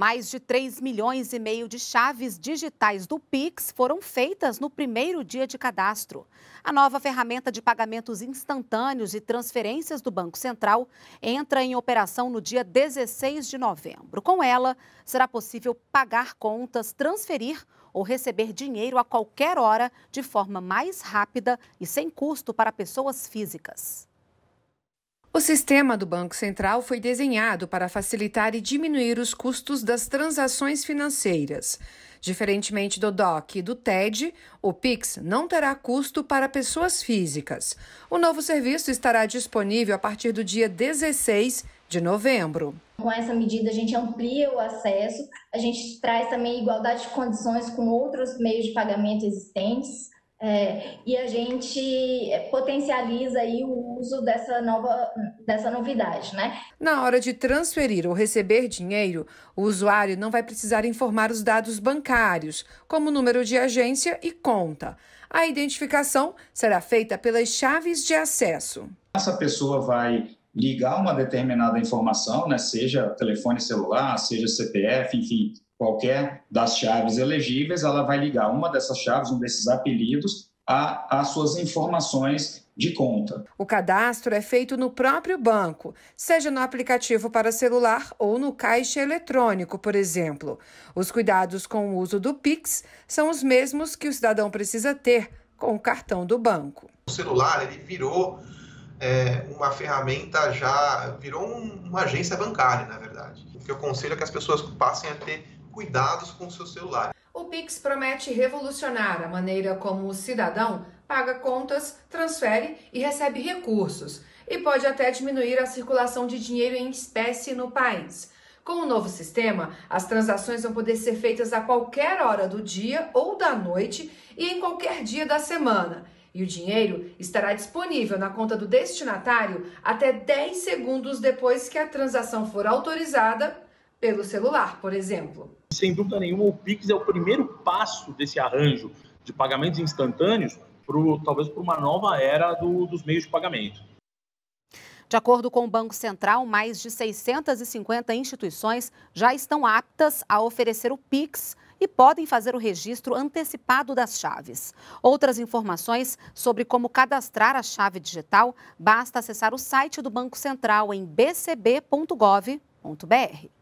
Mais de 3 milhões e meio de chaves digitais do Pix foram feitas no primeiro dia de cadastro. A nova ferramenta de pagamentos instantâneos e transferências do Banco Central entra em operação no dia 16 de novembro. Com ela, será possível pagar contas, transferir ou receber dinheiro a qualquer hora de forma mais rápida e sem custo para pessoas físicas. O sistema do Banco Central foi desenhado para facilitar e diminuir os custos das transações financeiras. Diferentemente do DOC e do TED, o Pix não terá custo para pessoas físicas. O novo serviço estará disponível a partir do dia 16 de novembro. Com essa medida, a gente amplia o acesso, a gente traz também igualdade de condições com outros meios de pagamento existentes. É, e a gente é, potencializa aí o uso dessa nova dessa novidade, né? Na hora de transferir ou receber dinheiro, o usuário não vai precisar informar os dados bancários, como número de agência e conta. A identificação será feita pelas chaves de acesso. Essa pessoa vai ligar uma determinada informação, né, seja telefone celular, seja CPF, enfim, qualquer das chaves elegíveis, ela vai ligar uma dessas chaves, um desses apelidos, às suas informações de conta. O cadastro é feito no próprio banco, seja no aplicativo para celular ou no caixa eletrônico, por exemplo. Os cuidados com o uso do Pix são os mesmos que o cidadão precisa ter com o cartão do banco. O celular ele virou é, uma ferramenta já virou um, uma agência bancária, na verdade. O que eu aconselho é que as pessoas passem a ter cuidados com o seu celular. O Pix promete revolucionar a maneira como o cidadão paga contas, transfere e recebe recursos, e pode até diminuir a circulação de dinheiro em espécie no país. Com o novo sistema, as transações vão poder ser feitas a qualquer hora do dia ou da noite e em qualquer dia da semana. E o dinheiro estará disponível na conta do destinatário até 10 segundos depois que a transação for autorizada pelo celular, por exemplo. Sem dúvida nenhuma, o Pix é o primeiro passo desse arranjo de pagamentos instantâneos, para talvez para uma nova era do, dos meios de pagamento. De acordo com o Banco Central, mais de 650 instituições já estão aptas a oferecer o PIX e podem fazer o registro antecipado das chaves. Outras informações sobre como cadastrar a chave digital, basta acessar o site do Banco Central em bcb.gov.br.